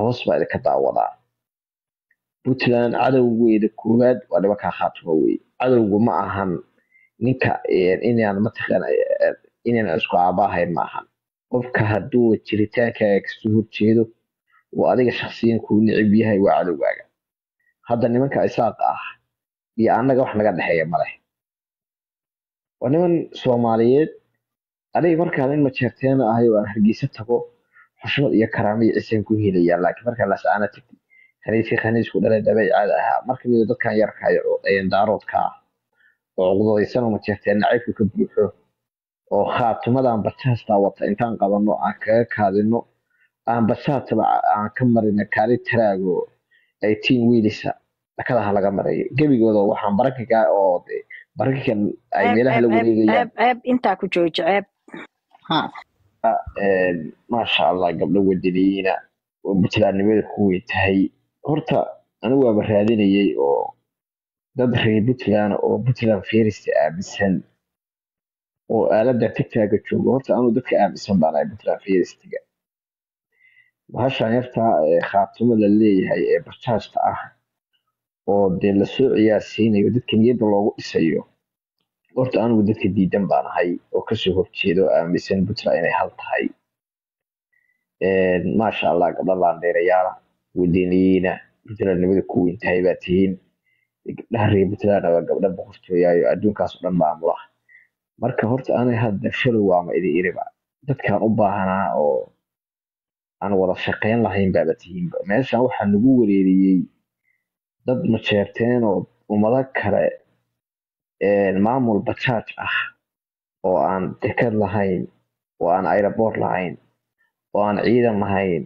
hoos baa idinka daawadaa puntland cadowgeeda koowaad waa nimankaa khaatuma weye cadowga ma ahan ninka inaan mataqaana inaan isku aabaahayn ma ahan qofka hadduu jiritaankaaga kasoo horjeedo oo adiga shaksiyan kuu nicib yahay waa cadowgaaga hadda nimanka isaaq ah iyo annaga wax naga dhexeeya maleh leh waa niman soomaaliyeed adiga markaan in majeerteena ahay oo aan hargeysa tago xushmad iyo karaama iyo cisan ku helayaan laakiin markaa lasaana tagti khaniiskii khaniisku dhalay dhabay caada ahaa markaliyo dadkan yarkayo daaroodka oo cuqdadaysan uma jirtee nacaybka ka buuxo oo khaatimadan bajaastaa wata intaan qabanno aan kaga kaadino aan bajaastaba aan ka marina kaali taraago ay tiin wiilisa dhakadaha laga marayo gebigooda waxaan barankiga oo barankigan ay meelaha la wareegayaan ceeb intaa ku jooji ceeb Ah, eh, maasha allah gabdho wadaniyiina jalaanimada ku weyn tahay horta anigu waaba raadinayay oo dad reer puntland oo puntland ferista aaminsan oo aalada tigtaaga jooga horta anuu dadka aaminsan baanahay puntland feristiga bahashan yartaa ee eh, khaatumo la leeyahay ee barjaajta ah oo dee lasoo ciyaarsiinayo dadka niyadda loogu dhisayo horta anigu dadka diidan baan ahay oo kasoo horjeedo aaminsan ah, puntland inay hal tahay maasha allah gabdha laandheerayaal wadaniyiina puntlandnimada ku wintahay baa tihiin gabdhaha reer waa gabdha boqortooyaayo adduunkaas dhan maamula marka horta ana hadda shalow waama idin iriba dadkaan u baahanaa oo aan wada shaqeyn lahayn baaba tihiinba meeshan waxaa nagu wareeriyey dad majeerteen oo ummado kale maamul bajaaj ah oo aan dekad lahayn oo aan ayraboor lahayn oo aan ciidan lahayn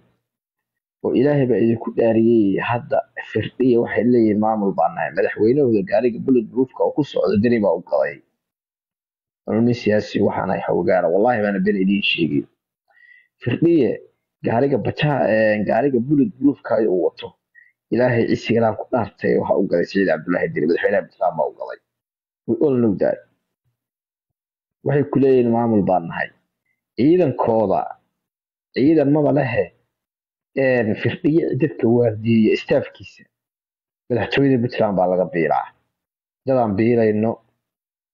oo ilaahay baa idinku dhaariyey hadda firdhiya waxay leeyihiin maamul baa madaxweynahooda gaariga bullet proofka oo ku socda deni baa u gaday nin siyaasi waxaan ay hawgaara baana been idiin sheegay firdhiye gaariga bajaa gaariga bullet proofka ayuu wato ilaahay cisigalaan ku dhaartay waxa u gaday saciid cabdulaahi deni madaxweynaha butland baa u gaday we all know that waxay ku maamul baan nahay ciidankooda ciidan maba lehe firdhiye dadka waardiyeya staafkiisa madaxtooyada puntland baa laga biiraa dadaan biirayno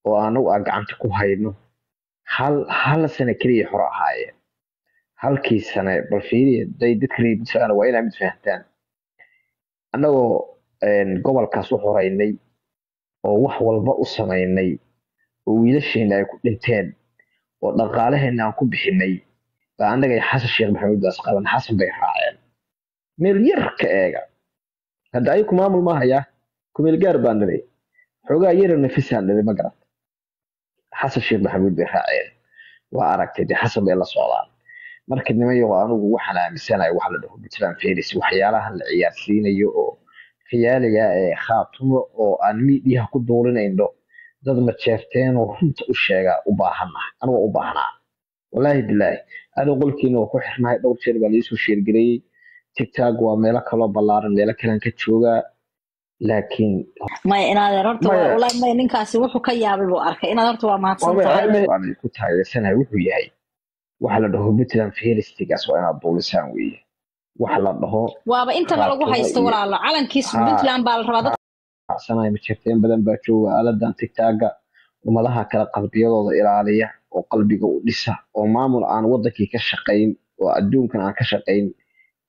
oo anagu aan gacanta ku hayno hal hal sano keliya hore ahaayeen halkii sane bal fiiriya day dadka reer puntland waa inaa mid fahamtaan annagoo gobolkaas u horeynay oo wax walba u samaynay oo wiilasheena ay ku dhinteen oo dhaqaalaheena aan ku bixinay baa annaga xasan sheekh maxamuuddaas qaban xasan bay raaceen meel yarka ka eega hadda ayaku maamul ma haya kumeel gaar baan nilay xoogaa yara nafisaan nilay ma garan xasan sheekh maxamuud bay raaceen waa aragtay dee xasan bay la socdaan marka nimayo anugu waxaan aaminsanahay wax la dhaho puntland felis waxyaalahan la ciyaarsiinayo oo khiyaaliga ah ee khaatumo oo aan miidhiyaha ku duulinayno dad ma jeefteenoo runta u sheegaa u baahanah anigoo u baahnaa walaahi bilaahi anigu qolkiina waa ku xirnahay dhowr jeer baa laisoo sheergareeyey tigtag waa meelo kaloo ballaaran meelo kalean ka joogaa laakiin maya inaadeer horta walaahi maya ninkaasi wuxuu ka yaabay buu arkay inaad horta waa mahadsantahay ku taageersanahay wuxuu yahay waxaa la dhaho puntland fihelistigaas waa inaad duulisaan weeye wax la dhaho waaba inta lalagu haysto walaalo calankii puntland baa la rabaa ma jirta in badan baa jooga aaladan tigtaaga umadaha kale qalbiyadooda ilaaliya oo qalbiga u dhisa oo maamul aan wadankii ka shaqayn oo adduunkan aan ka shaqayn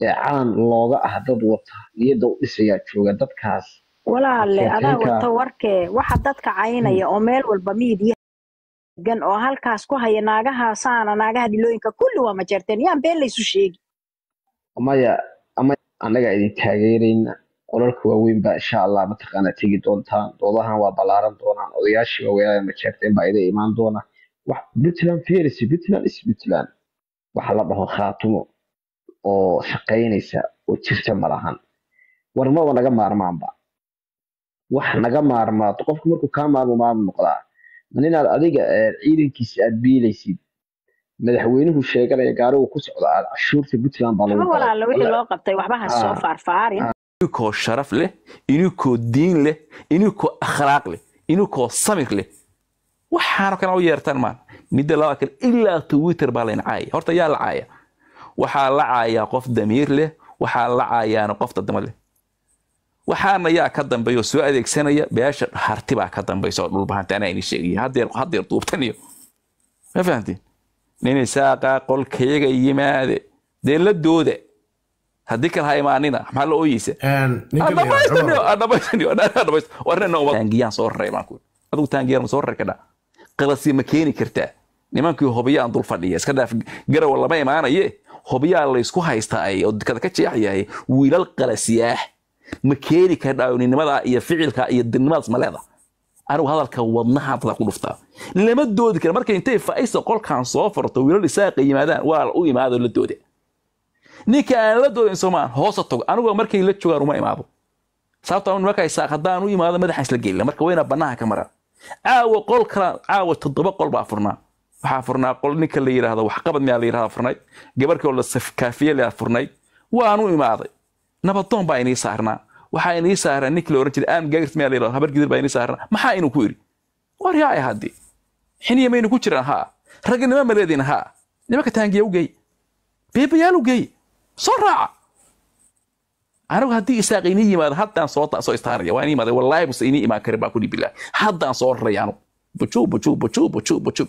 ee calan looga ah dad wata niyadda u dhisayaa jooga dadkaas walaale adaa wata warkee waxa dadka caynaya oo meel walba miidyagan oo halkaas ku haya naagaha saana naagaha dhilooyinka kulli waa ma yaan been laysu sheegi maya ama annagaa idin taageerayna qolalka waaweyn baa insha allah mataqaana tegi doontaan doodahan waa ballaaran doonaan odayaashii waaweynaa majeerteen baa iday imaan doona wax puntland feris puntland is puntland waxa la dhaho khaatumo oo shaqaynaysa oo jirta malahan warmaba naga maarmaanba wax naga maarmaato qofku markuu kaa maarmo maamul noqdaa ma ninaad adiga eh, ciidankiisa aad biilaysid madaxweynuhu sheeganaya gaarigu ku socda cashuurta puntland bawalaala wixii loo qabtay waxbahaas soo ah. faarfaarin ah. inikoo sharaf leh inikoo diin leh inikoo akhlaaq leh inikoo samir leh waxaano kale u yeertaan maan midda labaa kale ilaa twitter baa layn caaya horta yaa la caaya waxaa la caayaa qof damiir leh waxaa la caayaana qof dadamo leh waxaana yaa ka dambeeya soo adeegsanaya beesha harti baa ka dambaysa oo dhulbahanta anaa ini sheegaya hadeer duubtaniyo ma fahamtiin nin isaaqaa qolkayaga yimaade dee la dooda haddii kale ha imaanina maxaa la ooyeysadhamaystaangiyaan ah, ah, soo qalasi ma keeni kartaa nimankii hobayaan dul fadhiya iska dhaaf garawa lama imaanaye hobayaa laysku haystaay oo dikada ka jeexayahay wiilal qalasiyaah ma keeni kardhaa ninnimadaa iyo ficilka iyo dirnimadaas ma leedaha anigu hadalka wadnaha ataa ku dhuftaa lama doodi kara marka intay faaysa qolkan soo farto wiilal isaaqa yimaadaan waa u imaado la dooda ninka aan la doodayn soomaan hoosa tago anigu markay la joogaan uma imaado sababto markaa isaaq haddaan u imaado madaxaan isla gelila marka wayna bannaha ka maraan caawa qol kalaan caawa toddoba qol baa furnaa waxaa furnaa qol ninka la yidhaahdo waxqabad miyaa la yidhahda furnayd gabarhkii oo la kaafiye layaa furnayd waan u imaaday nabadoon baa inii saarnaa waxaa inii saaran ninki la ohan jiray amgaagirt maya la habar gidir baa inii saaran maxaa inuu ku yidhi war yaaya haddii xiniya maynu ku jiraan haa raganima ma leediin haa nimanka taangiya u geey beebayaal u geey soo raaca anigu haddii isaaq inii yimaado haddaan soo istaanaya waa inii yimaada wallaahi buse inii imaan karin baa ku dhi haddaan soo raraya anu bujub bujub bujub bujub bujub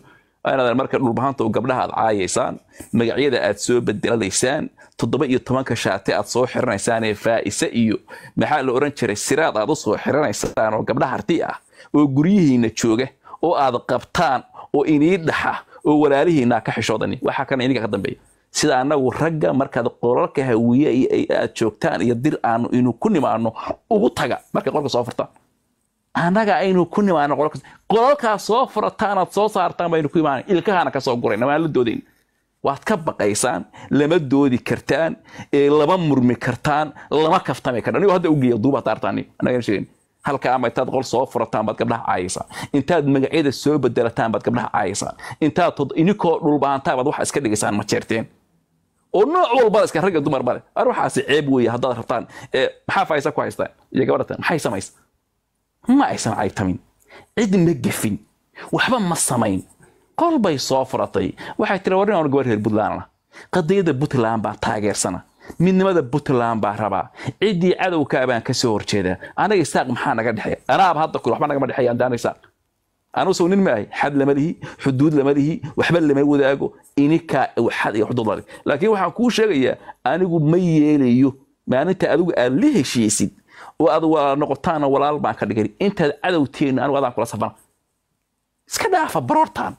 inaad marka dhulbahaanta oo gabdhaha aad caayaysaan magacyada aad soo bedelanaysaan toddoba iyo tobanka shaate aad soo xiranaysaanee faa'ise iyo maxaa la oran jiray siraad aad u soo xiranaysaan oo gabdha harti ah oo guryihiina jooga oo aad qabtaan oo inii dhaxa oo walaalihiinaa ka xishoodani waxaa kana ininka ka dambeeya sida anagu ragga markaad qolalka hawiye aad joogtaan iyo dir aanu inu ku nimaano ugu taga markay qolka soo furtaan anaga aynu ku nimaana qolalkaa soo furataanaad soo saartaan baynu ku imaan ilkahaana kasoo gurayna waan la doodayn waad ka baqaysaan lama doodi kartaan lama murmi kartaan lama kaftami kartaan anigoo hadda ugeeya duubaa taartaan annaga sheegin halkaama intaad qol soo furataan baad gabdhaha caayisaan intaad magacyada soo bedelataan baad gabdhaha caayisaan intaad inikoo dhulbaantaa baad wax iska dhigaysaan ma jeerteen oo nooc walbada iska ragga dumar male ar waxaasi ceeb weeye haddaad rabtaan maxaa faaysa ku haystaan iyo gabadhatan maxay samaysa ma aysan caytamin cid ma gefin waxba ma samayn qol bay soo furatay waxay tira warrin aan gabar reer puntland ah qadiyada puntland baan taageersana midnimada puntland baa rabaa ciddii cadowkaa baan kasoo horjeedaa anaga isaaq maxaa naga dhexeeya anaaba hadda kule waxba nagama dhexeeya andaan isaaq anusoo nin maahay xad lama lihi xuduud lama lihi waxba lama wadaago inikaa xad iyo xuduud lale laakiin waxaan kuu sheegayaa anigu ma yeelayo maalinta adigu aad la heshiisid oo aad walaal noqotaana walaal baan ka dhigan intaad cadowtiina anigu adaan kula safana iska dhaafa baroortaan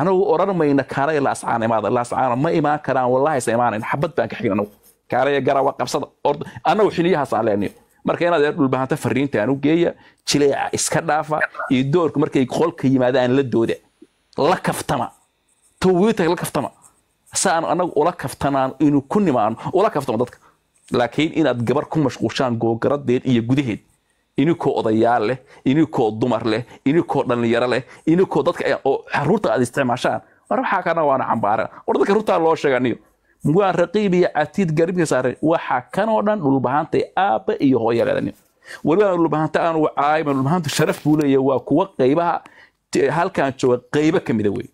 anagu odhan mayna kaaraya laascaan imaada laascaana ma imaan karaan wallaahi imaanayn xabad baan ka xigin anagu kaaraya garawa qabsada orda anagu xiliyahaas aan marka inaad ee dhulbahanta fariintaan u geeya jileeca iska dhaafa iyo doorku markay qolka yimaadaan la dooda la kaftama tawiita la kaftama saan anagu ula kaftanaan inuu ku nimaano ula kaftamo dadka laakiin inaad gabar ku mashquushaan googaradeed iyo gudaheed inikoo odayaal leh inikoo dumar leh inikoo dhallinyaro leh inikoo dadka caruurta aad isticmaashaan war waxaa kana waana cambaarana war dadka runtaa loo sheeganiyo waa raqiib iyo catiid garibka saare waxaa kanoo dhan dhulbahantay aabba iyo hooyaleedani weliba dhulbahanta aanu caayma dhulbahantu sharaf buu leeyahy waa kuwa qaybaha halkan jooga qaybo ka mida wey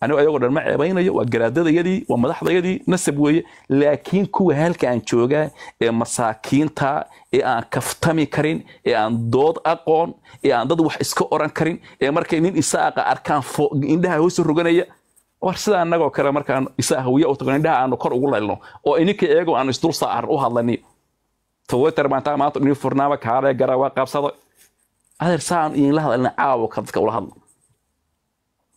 anigo ayagoo dhan ma ceebaynayo waa garaadadayadii waa madaxdayadii nasab weeye laakiin kuwa halka aan joogaa ee masaakiinta ee aan kaftami karin ee aan dood aqoon ee aan dad wax iska oran karin ee markay nin isaaqa arkaan indhaha hoosa roganaya war sidaa annagoo kale markaan isaa hawiye indhaha aanu kor ugu laylno oo ininka eegoo aanu isdul saaran u hadlani twitter maanta maanta dhin furnaaba kaale garawa qabsado adeer saan idinla hadalina caawa ka dadka ula hadlo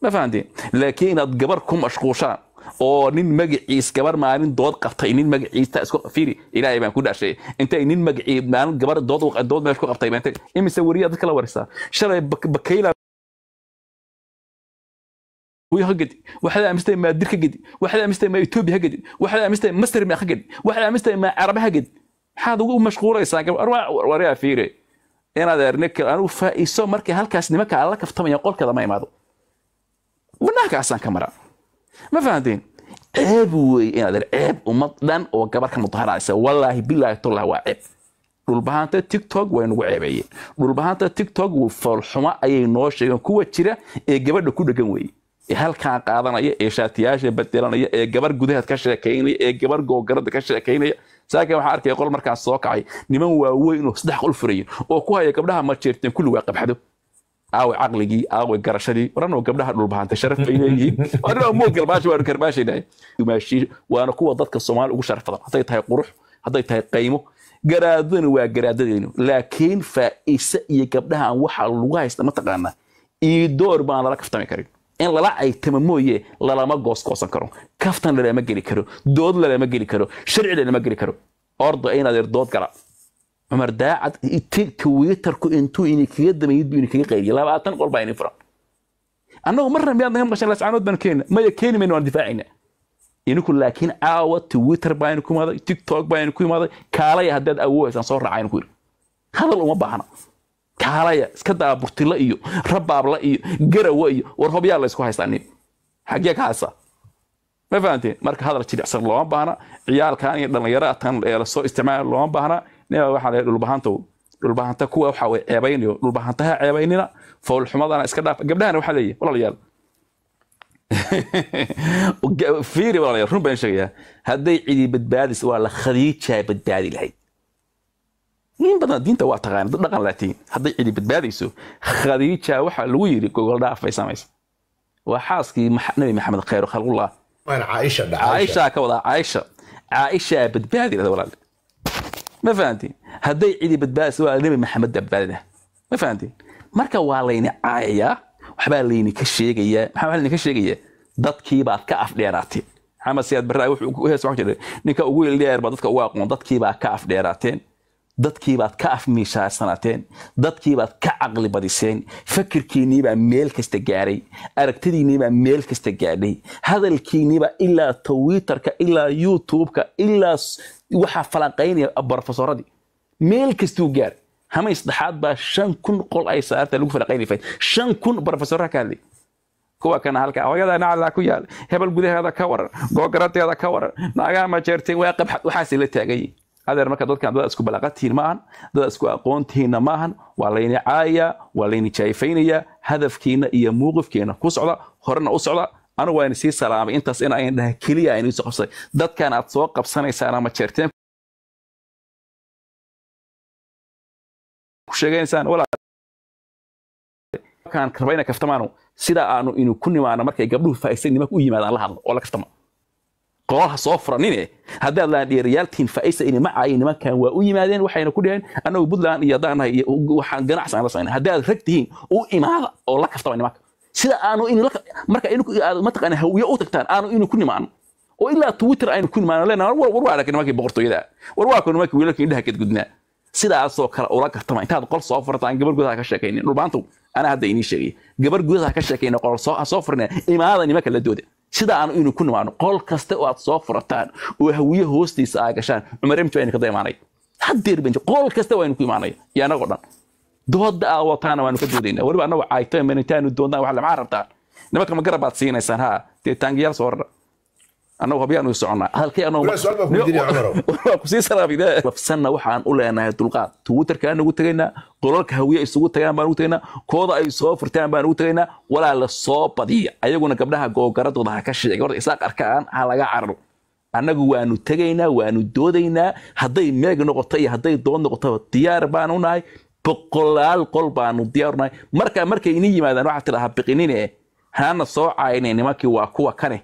ma fahanteen laakiin inaad gabar ku mashquushaan oo nin magaciis gabar maalin dood qabtay nin magaciista isku fiiri ilaahay baan ku dhashay intay nin magacii maalin gabar dood dood meesh ku qabtay baantay imise wariyaa dadka la warisaa shalay bakayla ha gedi waxaad aamistay maa dirka gedi waxaad aamistay maa etoobiya ha waxaad aamistay masri ha gedi waxaad aamistay maa carabe ha gedi maxaad ugu mashquulaysaa wariyaa fiire inaad erne anugu faa'iiso markay halkaas nimanka alla kaftamaya qolkeeda ma imaado banaankaasaan ka mara ma fahanteen ceeb wey inaad ceeb ummad dhan oo gabar ka mudaharaysa walaahi bilaahi tollah waa ceeb dhulbahaanta tictok way nagu ceebeeyeen dhulbahaanta tictok foolxumo ayay noo sheegeen kuwa jira ee gabadha ku dhegan weeye ee halkaan qaadanaya ee shaatiyaasha bedelanaya ee gabar gudaheed ka sheekaynaya ee gabar googarada ka sheekaynaya saakin waxaa arkaya qol markaas soo kacay niman waaweyn oo saddex qol furayeen oo ku haya gabdhaha ma jeerteen kulli waa qabxado aawe caqligii aawe garashadii waranoo gabdhaha dhulbahantay sharafbay leeyihiin waranoo moodgalbaasha waanu karmaashaynahay waana kuwa dadka soomaali ugu sharaf badan hadday tahay qurux hadday tahay qaymo garaadadana waa garaadadaynu laakiin faa'ise iyo gabdhahan waxaa lagu haysta mataqaanaa iyo door baan lala kaftami karin in lala caytamo mooye lalama goosgoosan karo kaftan lalama geli karo dood lalama geli karo sharci lalama geli karo orda inaad dood gala cumar daacad twitterku intuu ini kaga damayid buu ini kaga qayriya labaatan qol baa ini furan annagu marna miyaad naga maqashay lascaanood baan keena maya keeni mayna waan difaacayna ininku laakiin caawa twitter baa inu ku imaaday tiktok baa inu ku imaaday kaalaya haddaad awoohaysaan soo raaca inu ku yidhi hadal uma baahna kaalaya iska daaburtila iyo rabaabla iyo garawa iyo war hobyaa laysku haystaa nin xaggee ka haysaa ma fahanteen marka hadal jilicsan looma baahna ciyaalkan iyo dhallinyaratan ee lasoo isticmaala looma baahna nibaa hadday cidi badbaadis waa la khadiijaa badbaadi lahayd in badan diinta waa taqaana dad dhaqan laatiin hadday cidi badbaadayso khadiija waxaa lagu yiri gogol dhaafay samaysa waa xaaskii nabi maxamed khayr khalqullah caaisha ka wadaa caaisha caaishaa badbaadi lahda walaal ma fahantiin hadday cidi badbaadaysa waa nebi maxamed badbaadina ma fahantiin marka waa layni caayayaa waxbaa laydinka sheegayaa maxaa laydinka sheegayaa dadkiibaad ka afdheeraateen maxamed siyaad barraa wuxuu hees waxaan jiray ninka ugu dheer baa dadka ugu aqoon dadkiibaa ka afdheeraateen dadkiibaad ka afmiishaasanateen dadkiibaad ka caqli badiseen fakirkiinniibaa meel kasta gaaray aragtidiinniibaa meel kasta gaadhay hadalkiinniibaa ilaa twitterka ilaa youtubeka ilaa waxaa falanqaynaya brofesoradii meel kastuu gaaray hama saddexaad baa shan kun qol ay saarta lagu falanqaynaya shan kun brofesorra ka hadlay kuwa kana halkaa hooyada nacla ku yaal hebel gudaheeda ka waran googaradeeda ka waran naagaha majeertay waaqabxad waxaasay la taaganyay adeer marka dadkan dad isku balaqatihiin ma ahan dad isku aqoontihiinna ma ahan waa layni caayayaa waa layni jaayfaynaya hadafkiina iyo muuqifkiina ku socda horena u socda anigu waa ini sii salaamay intaas in ayn dhaha keliya ayn iisoo qabsaday dadkan aad soo qabsanaysaan ama jeerteen ku kaftamaanu sidaa aanu inu ku nimaano markay gabdhuhu faa'iisan nimanka u yimaadaan la hadlo oo la kaftama qoolaha soo furanine haddaad laaan dheerayaaltiin faa'isa inima nimankan waa u yimaadeen waxayna ku dheheen annagu puntland iyo haddaan nahay waxaan ganacsi la saynay haddaad rag tihiin u imaada oo la kaftaba nimanka sida aanu inu marka inu mataqaana hawiye u tagtaan aanu inu ku nimaano oo ilaa twitter aynu ku nimaano leenaha war waa arag nimankii boqortooyada war waa nimankii wiilalkii indhaha kadgudnaa sidaasoo kale ula gartama intaad qol soo furtaan gabar gudaha ka sheekaynin dhulbaantu anaa hadda inii sheegay gabar gudaha ka sheekayna qol soo furna imaada nimanka la dooda sida aan inu ku nimaano qol kasta oo aad soo furataan oo hawiye hoostiisa aa gashaan cumar imti baynu kada imaanay hadeer ban qol kasta waaynu ku imaanay iyo annagoo dhan dooda aa wataana waanu ka doodayna weliba annagoo caayto manitaanu doodaan wax lamcaa rabtaan nimanka ma garab baad siinaysaan ha dee taangiyaal soo ordha annagu habyaanu soconnaa hadalkii ankusii lafsanna waxaan u leenahay dulqaad twitterkaan ugu tegaynaa qolalka hawiye isugu tagaan baan ugu tegaynaa kooda ay soo furtaan baan ugu tegaynaa walaa la soo badiya ayaguna gabdhaha googaradooda ha ka sheega horta isaaq arkaan ha laga cararo annagu waanu tegaynaa waanu doodaynaa hadday meeg noqoto iyo hadday dood noqoto diyaar baan u boqolaal qol baanu diyaar unahay marka markay ini yimaadaan waxaa tidhahaa biqinine haana soo caynay nimankii waa kuwa kane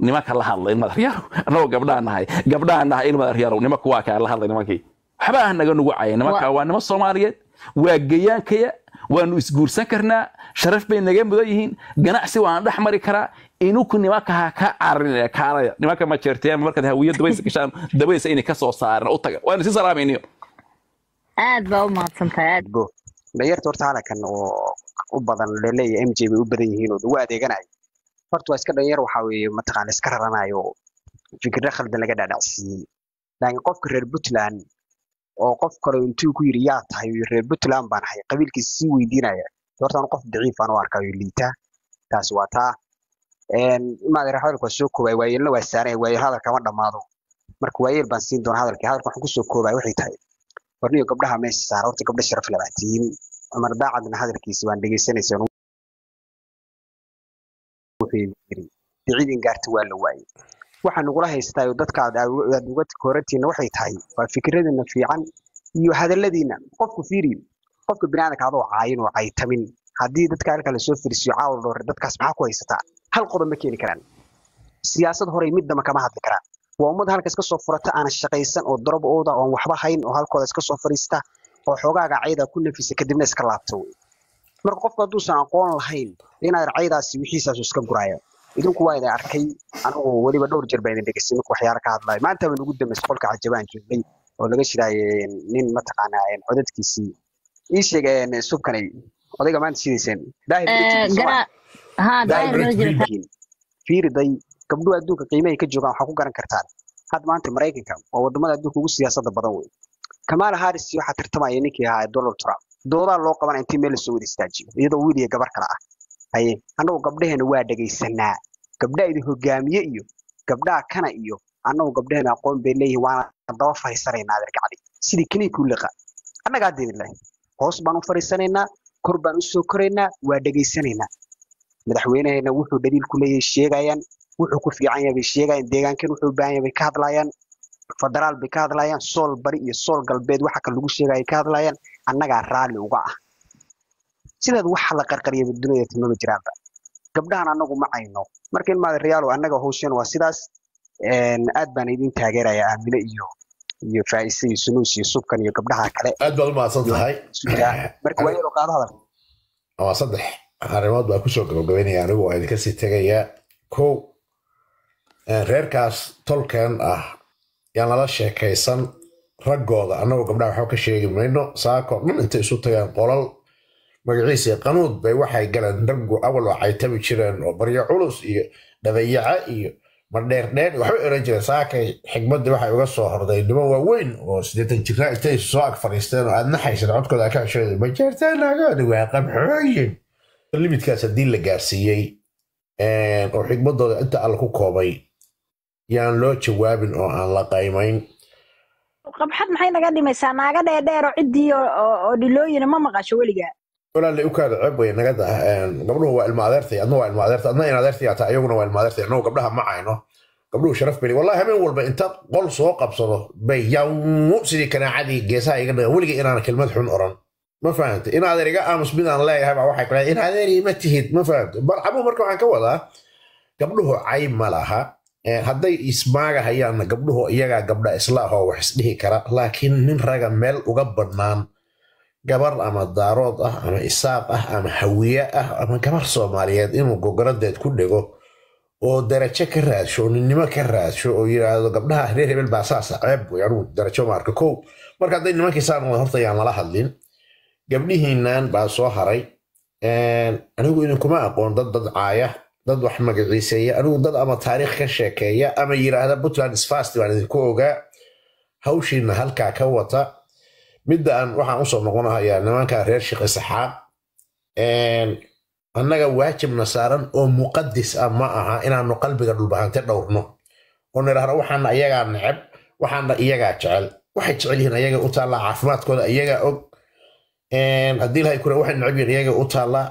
nimanka la hadlay madaryaro anagoo gabdhaanahay gabdhaanahay in madaryaro nimanka waa kaa la hadlay nimankii waxba ah naga nugucaya nimanka waa niman soomaaliyeed waa gayaankaya waanu isguursan karnaa sharaf bay naga mudan yihiin ganacsi waana dhex mari karaa ininku nimanka ka carin kaalaya nimanka majeerteema markaad hawiyo dabaysa gashaan dabaysa inay kasoo saaren u taga waanu sii salaamayniyo aad baa u mahadsantahay aad bo dhalinyarta horta halankan oo u badan laleeyahay m j bay u badan yihiin oo waa adeeganaya horta waa iska dhanyar waxaa weeye mataqaana iska raranaayo fikirro khaldan laga dhaadhacsiiyey laakiin qofka reer puntland oo qof kale intuu ku yidhi yaa tahay reer puntland baan ahay qabiilkiisa sii weydiinaya horta qof daciif aan ah u arkaayo liita taasi waa taa imaadare hadalku soo koobay waayeelna waa saaraya waayeel hadalka ma dhammaado marka waayeel baan siin doona hadalkii hadalka waxaan kusoo koobay waxay tahay horniyo gabdhaha meesha saara horta gabdha sharaf labaatiyiin cumar hadalkiisa waan dhegeysanaysa ciidan gaarta waa la waayay waxaa nagula haystaa dadka waxay tahay waa fikradina fiican iyo hadaladiina qofku fiiriyo qofka biniaadanka adoo caayin oo caytamin haddii dadka halka lasoo firisiyo caawl dhowr dadkaas maxaa ku haysataa hal qodob ma keeni karaan siyaasad horey middaba kama hadli karaan waa ummad halka iska soo furata aana shaqaysan oo darab ooda oon waxba hayn oo halkooda iska soo fariista oo xoogaaga cayda ku nafisa kadibna iska laabta marka qofku hadduusan aqoon lahayn inaa racayadaasi wixiisaasu iska guraya idinku waa iday arkay anigu weliba dhowr jeer baa dhegeystay marku waxyaala ka hadlayo maanta baan ugu qolka cajabaan joogay oo laga shidaaye nin mataqaana codadkiisii ii sheegeen subkanay odayga maanta sidayseen eh, fiiriday gabdhuhu adduunka qiimahay ka joogaan waxaa ku garan kartaan hadda maanta maraykanka waa wadamada adduunka ugu siyaasada badan wey kamaala haris waxaa tartamaya ninkii ahaa donald trump doodaa loo qabana intii meel lasoo wada istaajiyo iyadoo wiil iyo gabar kale ah haye annagu gabdheheena waa dhegaysanaa gabdhahayda hogaamiye iyo gabdhaha kana iyo annagu gabdheheena aqoon bay leeyihin waana daba fariisanaynaa adeergacdi sidii kanii liqa annagaa diidilay hoos baan u fariisanaynaa kor baan usoo koraynaa waa dhegaysanaynaa madaxweynehena wuxuu dhaliil ku leeyahay sheegayaan wuxuu ku fiican yahay bay sheegayaan deegaankan wuxuu u baahan bay ka hadlaayaan federaal bay ka hadlaayaan sool bari iyo sool galbeed waxa ka lagu sheegaya ka hadlaayaan annagaa raalli uga ah sidaad waxa la qarqariyaba duniyada timama jiraanba gabdhahan annagu ma cayno marka in maada reyaalo annaga hawshan waa sidaas aad baan idin taageeraya aamine iyo iyo faa'ise iyo sunuus iyo subkan iyo gabdhaha kale aad baad u mahadsan tahay marka waa yaroo qaado hadal waa saddex arrimood baa kusoo gabagabaynaya anigu waa idinka sii tegayaa kow reerkaas tolkeen ah yaan lala sheekaysan raggooda annagu gabdhaha waxba ka sheegi mayno saakoo dhan intay isu tagaan qolal magaciisii qanuud bay waxay galeen raggu awal oo caytabi jireen oo baryo culus iyo dhabayaca iyo madheerdheer waxba eran jireen saakay xigmadii waxay uga soo horday niman waaweyn oo siddeetan jirraa intay soo ag fadhiisteen oo aad naxaysan codkooda ka xeshooda ma jeertaan waa qabxooyin limidkaas haddii la gaarsiiyey oo xigmadooda inta alla ku koobay yaan loo jawaabin oo aan la qaymayn qabxad maxay naga dhimaysaa naaga dheedheero ciddii oo dhilooyina ma maqasho weligaa walaalay u ceeb way naga dah gabdhuhu waa ilmo adeertay adna waa ilmo adeertay adna in adeertay ata ayaguna waa ilmo adeertay annagu gabdhaha ma cayno gabdhuhu sharaf beli wallahi habeen walba intaad qol soo qabsado bay yamu sidii kanaacadii geesaha iga dhaga weliga inaan kelmad xun oran ma fahanta in iga aamus midaan leeyahay baa waxay kudhahay in adeer ima tihid ma fahanta barxabuhu marka waxaan ka wadaa gabdhuhu cay ma laha hadday ismaagahayaanna gabdhuhu iyagaa gabdha islaahoo wax isdhihi kara laakiin nin raga meel uga banaan gabar ama daarood ah ama isaaq ah ama hawiye ah ama gabar soomaaliyeed inuu gogoladeed ku dhego oo darajo ka raadsho ninnimo ka raadsho oo yiraahdo gabdhaha reer hebel baa saasa ah, ceeb wey anugu darajo maarka kow marka hadday nimankiisaan wada horta yaan lala hadlin gabdhihiinan baa soo haray anigu idinkuma aqoon dad dad caaya dad wax magaciiseeya anigu dad ama taariikh ka sheekeeya ama yiraahda puntland isfast baan idinku ogaa hawshiina halkaa ka wata midda aan waxaan usoo noqonahayaa nimanka reer sheekhi saxaab annaga waajibna saaran oo muqadis a ah ma aha inaanu qalbiga dhulbahante dhowrno oo nidhahda waxaana iyagaa neceb waxaana iyagaa jecel waxay jecel yihiin ayaga u taallaa caafimaadkooda iyagaa og haddii lahay kure waxay neceb iyaga u taallaa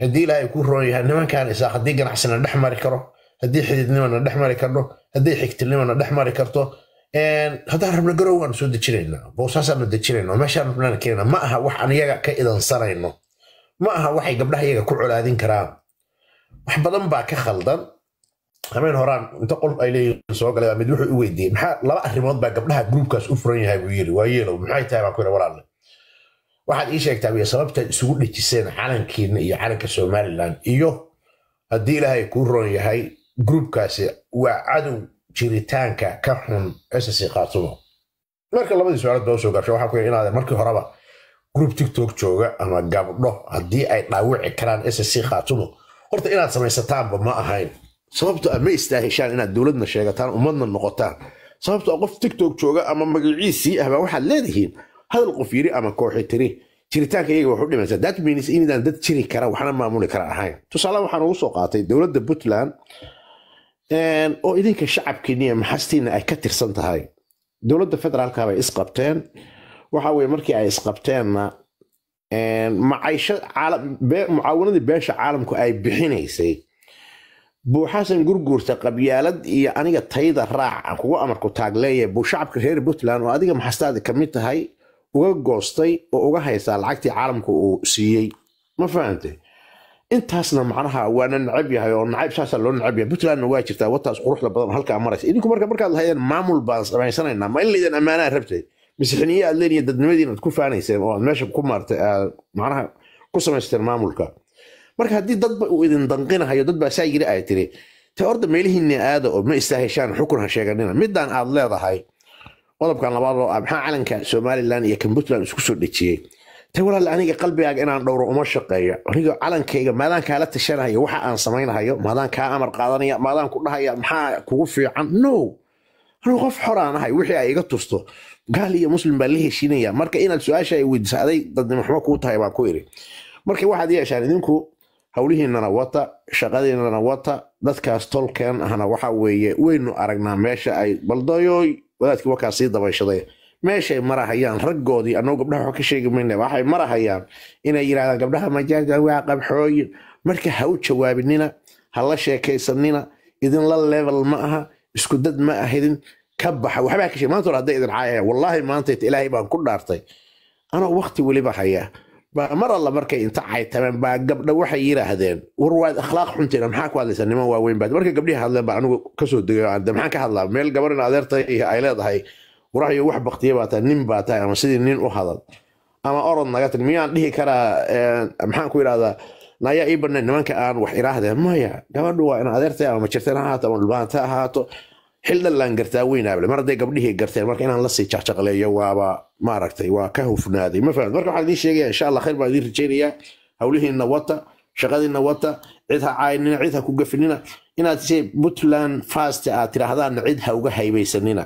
haddii ilaahay ku roon yahay nimankaan isaa haddii ganacsina dhex mari karo haddii xididnimana dhex mari karno haddii xigtilnimana dhex mari karto haddaan rabna garow waanu soo dejinayna boosaasaanu dejinayno meeshaan rabnaan keenna ma aha wax aan iyaga ka idansanayno ma aha waxay gabdhaha iyaga ku colaadin karaan wax badan baa ka khaldan habeen horaan inta qof ay leeyihiin soo galay baa mid wuxuu u weydiiyey maxaa laba arrimood baa gabdhaha gruubkaas u furan yahay buu yiri waa maxay tahay baan ku yidhi walaalle waxaad ii sheegtaa wiya sababtaad isugu dhejiseen calankiina iyo calanka somalilan iyo haddii ilaahay kuu ron yahay gruubkaasi waa cadow jiritaanka ka xun ss kaatumo marka labadii su-aalood ba usoo gaabsha waxaa ku inaadan markii horeba gruub tiktok jooga ama gabdho haddii ay dhaawici karaan ssc khaatumo horta inaad samaysataanba ma ahayn sababto ma istaaheshaan inaad dowladna sheegataan ummadna noqotaan sababto qof tiktok jooga ama magaciisii ahbaa waxaad leedihiin hadal qof yiri ama kooxi jiritaanka iyaga wax u that means inaan dad jiri kara waxna maamuli kara ahayn tusaale waxaan ugu soo qaatay dowladda puntland oo idinka shacabkiinni iyo ay ka tirsan tahay dowladda federaalka bay isqabteen waxa weye markii ay isqabteenna macaysho beesha caalamku ay bixinaysay buuxasan gurguurta qabyaalad iyo aniga tayda raac aan kugu amarku taag buu shacabka reer puntland oo adiga maxastaada ka tahay uga goostay oo uga haysaa lacagtii caalamka uu siiyey ma fahante intaasna macnaha waana nacab yahay oo nacab saasaa loo nacab yahay puntlandna waa jirtaa wataas quruxda badan halkaa maraysa idinku marka markaad lahaydeen maamul baan samaysanaynaa ma in laydin ammaanaha rabtay masixiniye aad leeniya dadnimadiin aad ku faanayseen oo aad meesha ku maartay aad macnaha ku samaysteen maamulka marka haddii dadba uu idin danqinahayo dad saa yiri ay tiri te orda meelihiinna aada oo ma istaaheshaan xukun ha sheeganina midaan aad leedahay qodobkan labaad oo ah maxaa calanka somalilan iyo puntland isku soo dhejiyey ta walaal aniga qalbigaaga inaan dhowro uma shaqeeyo aniga calankayga maadaan kaala tashanhayo waxa aan samaynahayo maadaan kaa amar qaadanaya maadaan ku dhahaya maxaa kugu fiican no anigu qof xoraan ahay wixii ay iga tusto gaal iyo muslim baa la heshinaya marka inaad su-aasha ay weydiso aday dadnimo xumo kuu tahay baan ku iri marka waxaad yeeshaan idinku howlihiinana wata shaqadiinana wata dadkaas tolkeen ahna waxa weeye waynu aragnaa meesha ay baldayooy wadaadkii wakaa sii dabayshaday meeshay marahayaan raggoodii annagu gabdhaha wax ka sheegi mayna waxay marahayaan inay yidhahdaan gabdhaha majaajda waa qabxooyin marka ha u jawaabinina ha la sheekaysanina idinla level ma aha isku dad ma ahidin ka baxa waxbaa ka sheeg maanta hadday idin caayaya wallaahi maanta ilaahay baan ku dhaartay anoo wakti weliba hayaa mar alla markay inta caytameen baa gabdho waxay yiraahdeen war waad akhlaaq xunteen maxaa ku hadlaysaa niman waaweyn baad markay gabdhihii hadleen baa anigu kasoo degay maxaan ka hadlaa meel gabar in adeerta ay leedahay warahayo wax baktiya baa tahay nin baa tahay ama sidii nin u hadal ama orod naga tiri miyaan dhihi karaa eh, maxaan ku idhahdaa nayaa ii banayn nimanka aan wax iraahdeen maya gabadhu waa in adeertay ama majirteen ha ahaato ama dhulbaanta ha ahaato xildhallaan gartaa weynable mar hadday gabdhihii garteen marka inaan lasii jaqjaqleeyo waaba maaragtay waa ka hufnaaday ma fahad marka waxaan idiin sheegaya insha allah khayr baan idiin rajaynayaa howlihiinna wata shaqadiinna wata cid ha caynina cid ha ku gafinina inaad se puntland fast aad ah tiraahdaanna cid ha uga haybaysanina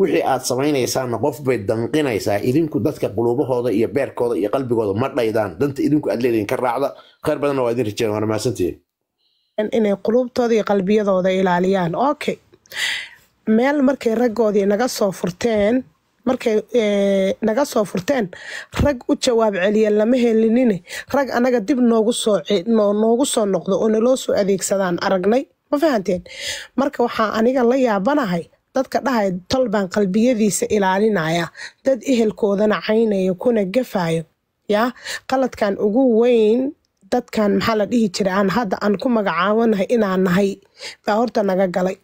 wixii aad samaynaysaanna qof bay danqinaysaa idinku dadka qulubahooda iyo beerkooda iyo qalbigooda ma dhaydaan danta idinku aad leedihin ka raacda khayr badanna waa idiin rajayn waana mahadsantihiin inay qulubtooda iyo qalbiyadooda ilaaliyaan okay meel markay raggoodii naga soo furteen markay eh, naga soo furteen rag u jawaab celiya lama helinine rag anaga dib noogu soo noqdo oo naloo soo adeegsadaan aragnay ma fahanteen marka waxaa aniga la yaabanahay dadka dhahay talbaan qalbiyadiisa ilaalinaya dad ehelkoodana caynayo kuna gafayo yaa qaladkan ugu weyn dadkan maxaa la dhihi jiray aan hadda aan ku magacaawanahay inaan nahay baa horta naga galay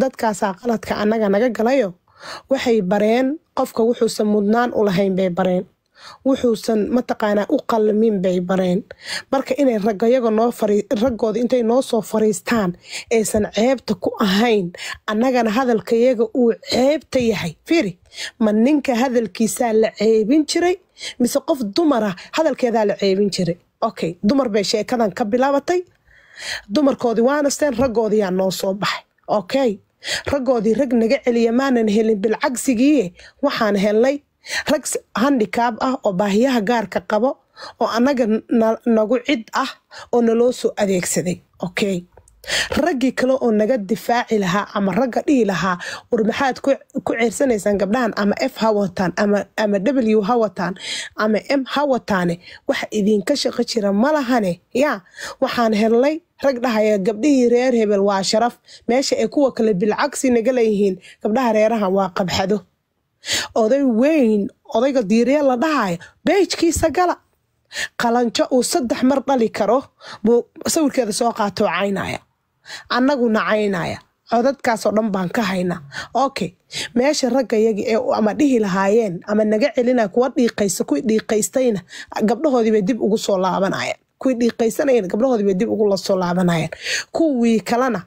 dadkaasaa qaladka annaga naga galayo waxay bareen qofka wuxuusan mudnaan u lahayn bay bareen wuxuusan mataqaanaa u qalmin bay bareen marka inay raggooda intay noo soo fariistaan aysan ceebta ku ahayn annagana hadalkayaga uu ceebta yahay firi ma ninka hadalkiisaa la ceebin jiray mise qof dumara hadalkeedaa la ceebin jiray okay dumar bay sheekadan ka bilaabatay dumarkoodii waanasteen raggoodiyaa noo soo baxay okay raggoodii rag naga celiya maanan helin bilcagsigiiye waxaan helnay rag handikaab ah oo baahiyaha gaarka qabo oo annaga nagu cid ah oo naloo soo adeegsaday okay raggii kale oo naga difaaci lahaa ama ragga dhihi lahaa war maxaad ku ceersanaysaan gabdhahan ama f ha wataan ama w ha wataan ama m ha wataane wax idinka shaqo jira ma lahane ya waxaan helnay rag dhahaya gabdhihii reer hebel waa sharaf meesha ay kuwa kale bilcagsi naga leeyihiin gabdhaha reeraha waa qabxado oday weyn odayga diiree la dhahayo beejkiisa gala qalanjo uu saddex mar dhali karo buu sawirkeeda soo qaato caynaya annagu caynaya codadkaasoo dhan baan ka haynaa okay meesha ragga yagi ee ama dhihi lahaayeen ama naga celinaya kuwa dhiiqaysa ku dhiiqaystayna gabdhahoodii bay dib ugu soo laabanaya kuwii dhiiqaysanayeen gabdhahoodii dib ugu lasoo laabanayeen kuwii kalena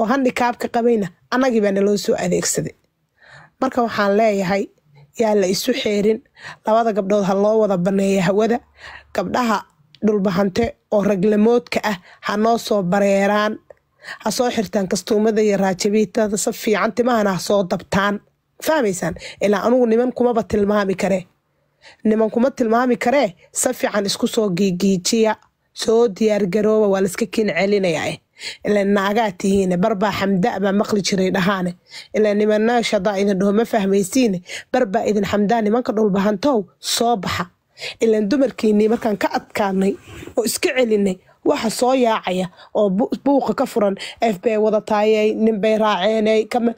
oo handikaabka qabayna annagii baa naloo soo adeegsaday marka waxaan leeyahay yaa la isu xeerin labada gabdhood ha loo wada baneeya hawada gabdhaha dhulbahante oo raglamoodka ah ha noo soo bareeraan ha soo xirtaan kastuumada iyo raajabiitada sa fiican timahana ha soo dabtaan fahmaysaan ilaa anugu niman kumaba tilmaami karee nimankuma tilmaami karee sa fiican isku soo giigiijiya soo diyaargarooba waa laiska kiin celinayaa ila naagaa tihiine barbaa xamda maqli jiray dhahaane ila nimanaash hadaa idin dhaho ma fahmaysiine barbaa idin xamdaa nimanka dhulbahantow soo baxa ilan dumarkiinii markaan ka adkaanay oo iska celinay waxa soo yaacaya oo buuqa ka furan f bay wadataaye ninbay raaceen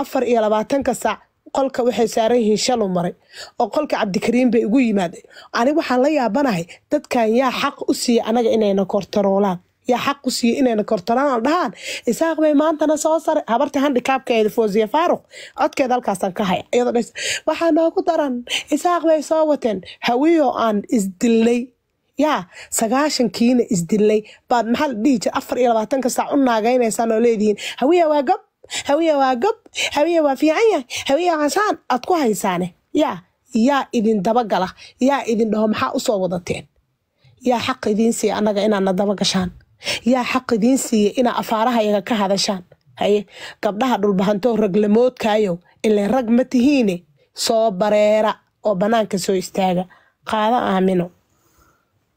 afar iyo labaatanka saac qolka waxay saaran yihiin shalu maray oo qolka cabdikariim bay ugu yimaaday ani waxaan la yaabanahay dadkan yaa xaq u siiya anaga inayna kortaroolaan yaa xaq u siiya inayna kortaroolaan dhahaan isaaq bay maantana soo sare habarta handikaabkeeda foosiya faaruq codkeeda halkaasan ka haya waxaa noogu daran isaaq bay soo wateen hawiyo aan isdilnay yaa sagaashankiina isdilnay baad maxaa la dhihi jira afar iyo labaatanka saac u naagaynaysaan oo leedihiin hawiya waa gab hawiya waa gob hawiya waa fiican yahay hawiya waasaan aad ku haysaane yaa yaa idin dabagala yaa idin dhaho maxaa usoo wadateen yaa xaq idiin siiya annaga inaadna dabagashaan yaa xaq idiin siiya inaa afaarahayaga ka hadashaan haye gabdhaha dhulbahantoo raglamoodkayow ile rag ma tihiine soo bareera oo bannaanka soo istaaga qaado aamino